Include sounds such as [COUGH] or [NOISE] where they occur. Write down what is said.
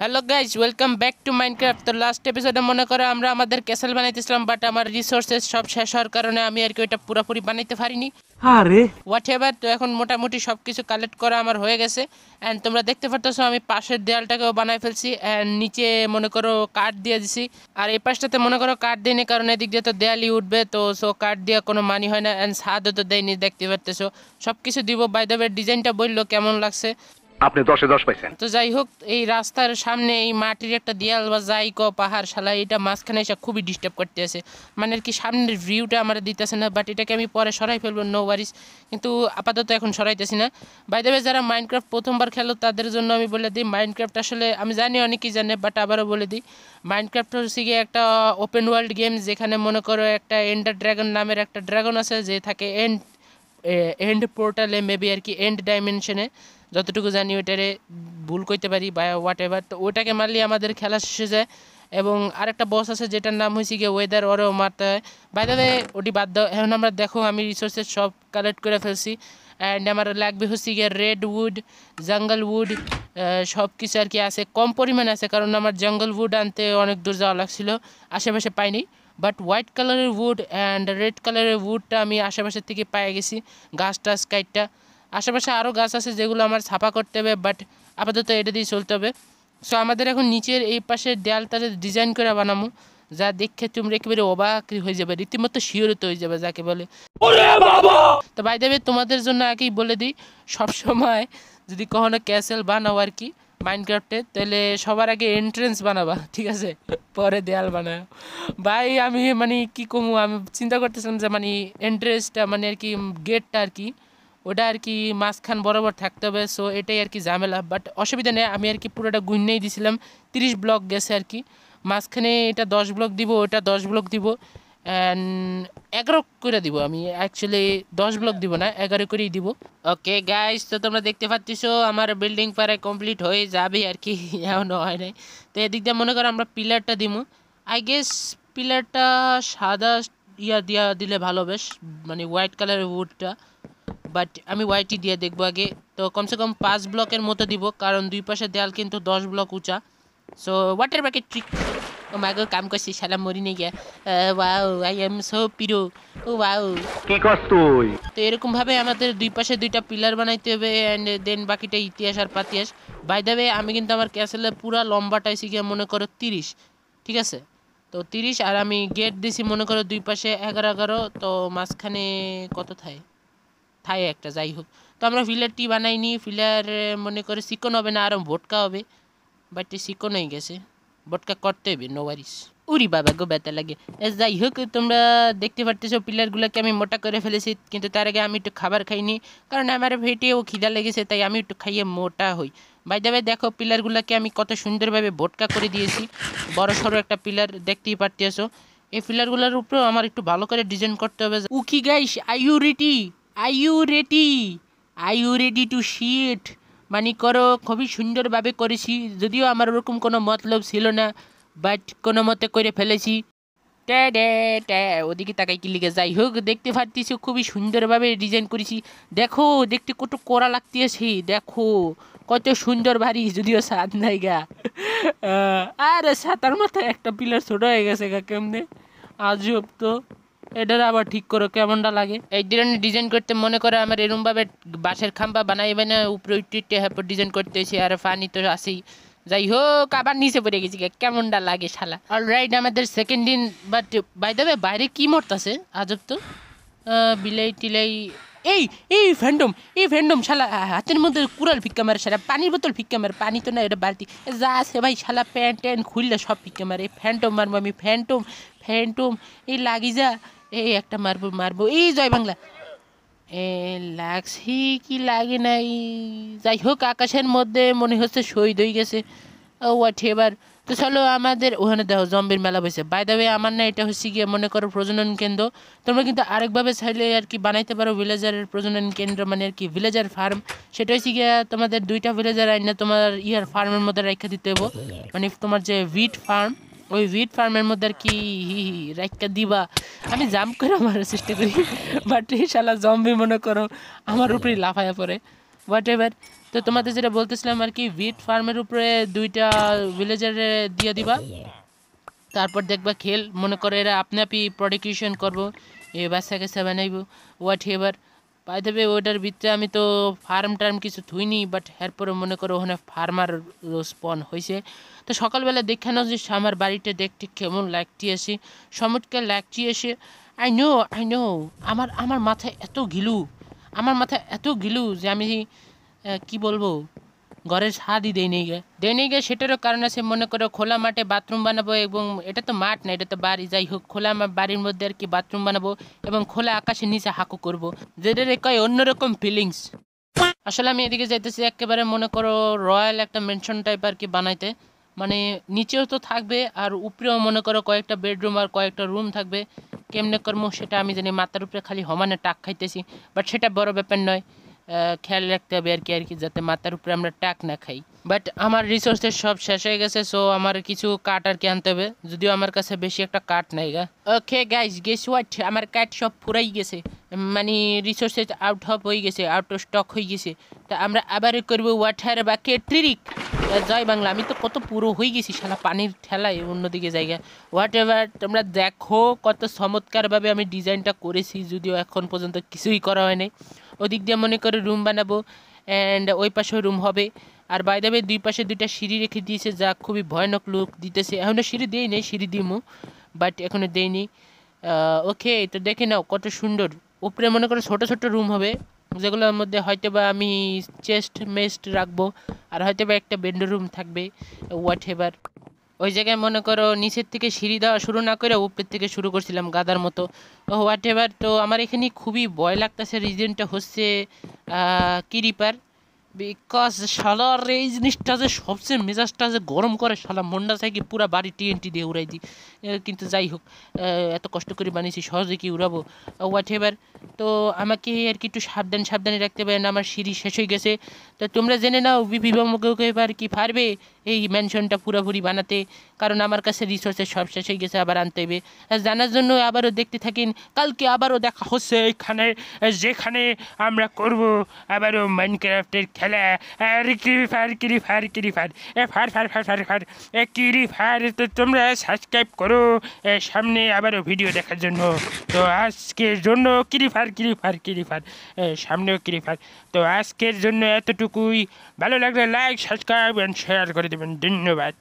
hello guys welcome back to Minecraft তো last এপিসোডে মনে করে আমরা আমাদের ক্যাসেল বানাইতেছিলাম বাট আমার রিসোর্সেস সব শেষ হওয়ার কারণে আমি আর কি ওইটা পুরোপুরি বানাইতে পারিনি আরে হোয়াট এভার তো এখন মোটামুটি সব কিছু কালেক্ট করা আমার হয়ে গেছে অ্যান্ড তোমরা দেখতে পারতেছো আমি পাশের দেয়ালটাকেও বানাই ফেলছি অ্যান্ড নিচে মনে করো কাঠ দিয়ে দিছি আর এই পাশটাতে মনে করো কাঠ দিইনি কারণ এদিক দিয়ে তো দেয়ালই উঠবে তো সো কাঠ দিয়ে কোনো মানি হয় না অ্যান্ড সাদও তো দেয়নি দেখতে পারতেছো সব কিছু দিব বাইদবের ডিজাইনটা বললো কেমন লাগছে আপনি দশে দশ পাইছেন তো যাই হোক এই রাস্তার সামনে এই মাটির একটা দেয়াল বা যাই ক পাহাড় শালা এটা মাঝখানে এসে খুবই ডিস্টার্ব করতে আছে মানে আর কি সামনের ভিউটা আমার দিতেছে না বাট এটাকে আমি পরে সরাই ফেলবো নো ওয়ারিস কিন্তু আপাতত এখন সরাইতেছি না বাইদেবে যারা মাইনক্রাফট প্রথমবার খেলো তাদের জন্য আমি বলে দিই মাইনক্রাফট আসলে আমি জানি অনেকেই জানে বাট আবারও বলে দিই মাইনক্রাফট হচ্ছে গিয়ে একটা ওপেন ওয়ার্ল্ড গেম যেখানে মনে করো একটা এন্ডার ড্রাগন নামের একটা ড্রাগন আছে যে থাকে এন্ড এন্ড পোর্টালে মেবি আর কি এন্ড ডাইমেনশনে যতটুকু জানি ওইটারে ভুল করতে পারি বা হোয়াট এভার তো ওইটাকে মারলে আমাদের খেলা শেষে যায় এবং আরেকটা বস আছে যেটার নাম হয়েছে গিয়ে ওয়েদার ওরেও মারতে হয় বাই বাইদাবে ওটি বাদ দাও এখন আমরা দেখো আমি রিসোর্সেস সব কালেক্ট করে ফেলছি অ্যান্ড আমার লাগবে হচ্ছে গিয়ে রেড উড জঙ্গল উড সব কিছু আর কি আছে কম পরিমাণে আছে কারণ আমার জঙ্গল উড আনতে অনেক দূর যাওয়া লাগছিল আশেপাশে পাইনি বাট হোয়াইট কালারের উড অ্যান্ড রেড কালারের উডটা আমি আশেপাশের থেকে পাই গেছি গাছ টাছ কাইটটা আশেপাশে আরও গাছ আছে যেগুলো আমার ছাপা করতে হবে বাট আপাতত এটা দিয়ে চলতে হবে সো আমাদের এখন নিচের এই পাশের দেয়ালটাতে ডিজাইন করে বানাবো যা দেখে তোমরা একেবারে অবাকরি হয়ে যাবে রীতিমতো শিওরিত হয়ে যাবে যাকে বলে তো ভাই দেবে তোমাদের জন্য আগেই বলে দিই সবসময় যদি কখনো ক্যাসেল বানাও আর কি মাইনক্রাফ্টে তাহলে সবার আগে এন্ট্রেন্স বানাবা ঠিক আছে পরে দেয়াল বানায় ভাই আমি মানে কি কমু আমি চিন্তা করতেছিলাম যে মানে এন্ট্রেন্সটা মানে আর কি গেটটা আর কি ওটা আর কি মাঝখান বরাবর থাকতে হবে সো এটাই আর কি ঝামেলা বাট অসুবিধা নেই আমি আর কি পুরোটা গুইনেই দিছিলাম তিরিশ ব্লক গেছে আর কি মাঝখানে এটা দশ ব্লক দিব ওটা দশ ব্লক দিব অ্যান্ড এগারো করে দিব আমি অ্যাকচুয়ালি দশ ব্লক দিব না এগারো করেই দিব ওকে গাইস তো তোমরা দেখতে পাচ্ছিসো আমার বিল্ডিং প্রায় কমপ্লিট হয়ে যাবে আর কি [LAUGHS] এমন হয় নাই তো এদিক দিয়ে মনে করো আমরা পিলারটা দিব আই গেস পিলারটা সাদা ইয়া দিয়া দিলে ভালো বেশ মানে হোয়াইট কালারের উডটা বাট আমি ওয়াইটি দিয়ে দেখবো আগে তো কমসে কম পাঁচ ব্লকের মতো দিব কারণ দুই পাশে দেয়াল কিন্তু দশ ব্লক উঁচা সো ওয়াটার ব্যাকেট ট্রিক ও মাগো কাম করছি সালা মরি নেই গিয়া wow I am so pro ও ওয়াও কি করছ তুই তো এরকম ভাবে আমাদের দুই পাশে দুইটা পিলার বানাইতে হবে এন্ড দেন বাকিটা ইতিহাস আর পাতিহাস বাই দ্য আমি কিন্তু আমার ক্যাসেলে পুরা লম্বাটা এসে গিয়ে মনে করো তিরিশ ঠিক আছে তো তিরিশ আর আমি গেট দিছি মনে করো দুই পাশে এগারো এগারো তো মাঝখানে কত থায় থাই একটা যাই হোক তো আমরা ফিলারটি বানাইনি ফিলার মনে করে চিকন হবে না আরম ভোটকা হবে বাট চিকন হয়ে গেছে ভোটকা করতে হবে নো ওয়ারিস উরি বাবা গো ব্যথা লাগে যাই হোক তোমরা দেখতে পারতেছো পিলারগুলোকে আমি মোটা করে ফেলেছি কিন্তু তার আগে আমি একটু খাবার খাইনি কারণ আমার ভেটে ও খিদা লেগেছে তাই আমি একটু খাইয়ে মোটা হই বাই দেবে দেখো পিলারগুলোকে আমি কত সুন্দরভাবে ভোটকা করে দিয়েছি বড় সড়ো একটা পিলার দেখতেই পারতেছো এই পিলারগুলোর উপরেও আমার একটু ভালো করে ডিজাইন করতে হবে উকি guys I you ready I you ready I you ready to shit মানে করো খুবই সুন্দরভাবে করেছি যদিও আমার ওরকম কোনো মতলব ছিল না বাট কোনো মতে করে ফেলেছি ট্যা ড্যা ট্যা ওদিকে তাকাই কি লিখে যাই হোক দেখতে পারতেছি খুবই সুন্দরভাবে ডিজাইন করেছি দেখো দেখতে কত করা লাগতেছে দেখো কত সুন্দর ভারি যদিও সাত নাই গা আরে সাতার মাথায় একটা পিলার ছোট হয়ে গেছে গা কেমনে আজব তো এটার আবার ঠিক করো কেমনটা লাগে এই ধরনের ডিজাইন করতে মনে করে আমার এরমভাবে বাঁশের খাম্বা বানাই বানাই উপরে উঠতে হ্যাঁ ডিজাইন করতে এসে আর ফানি তো আসি যাই হোক আবার নিচে পড়ে গেছি কেমনটা লাগে শালা রাইট আমাদের সেকেন্ড দিন বাট বাই দেবে বাইরে কি মরতেছে আজব তো বিলাই টিলাই এই এই ফ্যান্ডম এই ফ্যান্ডম শালা হাতের মধ্যে কুড়াল ফিক্কা মারে সারা পানির বোতল ফিক্কা মারে পানি তো না এটা বালতি যা আছে ভাই শালা প্যান্ট ট্যান্ট খুললে সব ফিক্কা মারে এই ফ্যান্টম মারবো আমি ফ্যান্টম ফ্যান্টম এই লাগি যা এই একটা মারবো মারবো এই জয় বাংলা এ লাগছি কি লাগে নাই যাই হোক আকাশের মধ্যে মনে হচ্ছে শহীদ হয়ে গেছে ও আঠে এবার তো চলো আমাদের ওখানে দেখো জম্বির মেলা বসে বাই দা আমার না এটা হচ্ছে গিয়ে মনে করো প্রজনন কেন্দ্র তোমরা কিন্তু আরেকভাবে চাইলে আর কি বানাইতে পারো ভিলেজারের প্রজনন কেন্দ্র মানে আর কি ভিলেজার ফার্ম সেটা হচ্ছে গিয়ে তোমাদের দুইটা ভিলেজার আইন তোমার ইয়ার ফার্মের মধ্যে রাখা দিতে হবো মানে তোমার যে হুইট ফার্ম ওই হুইট ফার্মের মধ্যে আর কি রাইকা দিবা আমি জাম্প করে আমার চেষ্টা করি বাট শালা জম্বি মনে করো আমার উপরেই লাফায়া পড়ে হোয়াট এভার তো তোমাদের যেটা বলতেছিলাম আর কি বিট ফার্মের উপরে দুইটা ভিলেজার দিয়ে দিবা তারপর দেখবা খেল মনে করে এরা আপনি আপনি প্রডিকিউশন করবো এ বাচ্চাকে সেভেন বানাইব হোয়াট এভার পাই দেবে ওইটার ভিতরে আমি তো ফার্ম টার্ম কিছু থুইনি বাট এরপরে মনে করো ওখানে ফার্মার স্পন হয়েছে তো সকালবেলা দেখানো যে আমার বাড়িটা দেখতে কেমন লাগটি আসে সমটকে লাগটি এসে আই নো আই নো আমার আমার মাথায় এত গিলু আমার মাথা এত গিলু যে আমি কি বলবো ঘরের স্বাদই দেই নেই গে দেয় নেই গে সেটারও কারণ আছে মনে করো খোলা মাঠে বাথরুম বানাবো এবং এটা তো মাঠ না এটা তো বাড়ি যাই হোক খোলা বাড়ির মধ্যে আর কি বাথরুম বানাবো এবং খোলা আকাশের নিচে হাঁকু করবো যেটার কয় অন্যরকম ফিলিংস আসলে আমি এদিকে যাইতেছি একেবারে মনে করো রয়্যাল একটা মেনশন টাইপ আর কি বানাইতে মানে নিচেও তো থাকবে আর উপরেও মনে করো কয়েকটা বেডরুম আর কয়েকটা রুম থাকবে কেমনে করবো সেটা আমি জানি মাথার উপরে খালি হমানে টাক খাইতেছি বাট সেটা বড় ব্যাপার নয় খেয়াল রাখতে হবে আর কি আর কি যাতে মাথার উপরে আমরা টাক না খাই বাট আমার রিসোর্সের সব শেষ হয়ে গেছে সো আমার কিছু কাঠ আর কি আনতে হবে যদিও আমার কাছে বেশি একটা কাঠ নাই গা ওকে গাইজ গেস ওয়াট আমার কাঠ সব ফুরাই গেছে মানে রিসোর্সেস আউট হপ হয়ে গেছে আউট অফ স্টক হয়ে গেছে তা আমরা আবার করবো ওয়াটার বা কেট্রিক জয় বাংলা আমি তো কত পুরো হয়ে গেছি সারা পানির ঠেলায় অন্যদিকে জায়গা হোয়াট এভার তোমরা দেখো কত চমৎকারভাবে আমি ডিজাইনটা করেছি যদিও এখন পর্যন্ত কিছুই করা হয় নাই ওদিক দিয়ে মনে করে রুম বানাবো অ্যান্ড ওই পাশেও রুম হবে আর বাইদাবে দুই পাশে দুইটা সিঁড়ি রেখে দিয়েছে যা খুবই ভয়ানক লুক দিতেছে এখনও সিঁড়ি দিই নাই সিঁড়ি দিমু বাট এখনও দেইনি ওকে তো দেখে নাও কত সুন্দর উপরে মনে করো ছোটো ছোটো রুম হবে যেগুলোর মধ্যে হয়তো বা আমি চেস্ট মেস্ট রাখবো আর হয়তো বা একটা বেডরুম থাকবে হোয়াট এভার ওই জায়গায় মনে করো নিচের থেকে সিঁড়ি দেওয়া শুরু না করে উপরের থেকে শুরু করছিলাম গাদার মতো হোয়াট এভার তো আমার এখানে খুবই ভয় লাগতেছে রিজেন্টটা হচ্ছে কিরিপার বিকজ শালার এই জিনিসটা যে সবচেয়ে মেজাজটা যে গরম করে শালা মন্ডা থেকে পুরা বাড়ি টিএনটি দিয়ে উড়াই দিই কিন্তু যাই হোক এত কষ্ট করে বানিয়েছি সহজে কি উড়াবো হোয়াট এভার তো আমাকে আর কি একটু সাবধান সাবধানে রাখতে পারেন আমার সিঁড়ি শেষ হয়ে গেছে তো তোমরা জেনে নাও বিবিবামকে এবার কি পারবে এই ম্যানশনটা পুরোপুরি বানাতে কারণ আমার কাছে রিসোর্সের সব শেষ হয়ে গেছে আবার আনতে হবে জানার জন্য আবারও দেখতে থাকেন কালকে আবারও দেখা হচ্ছে এইখানে যেখানে আমরা করব আবারও মাইনক্রাফ্টের খেলা হলে কিরি ফার কিরি ফার কিরি ফার এ ফার ফার ফার ফার ফার এ কিরি ফায়ার তো তোমরা সাবস্ক্রাইব করো এ সামনে আবারও ভিডিও দেখার জন্য তো আজকের জন্য কিরি ফার কিরি ফার কিরি ফায়ার সামনেও কিরি ফায়ার তো আজকের জন্য এতটুকুই ভালো লাগলে লাইক সাবস্ক্রাইব অ্যান্ড শেয়ার করে দেবেন ধন্যবাদ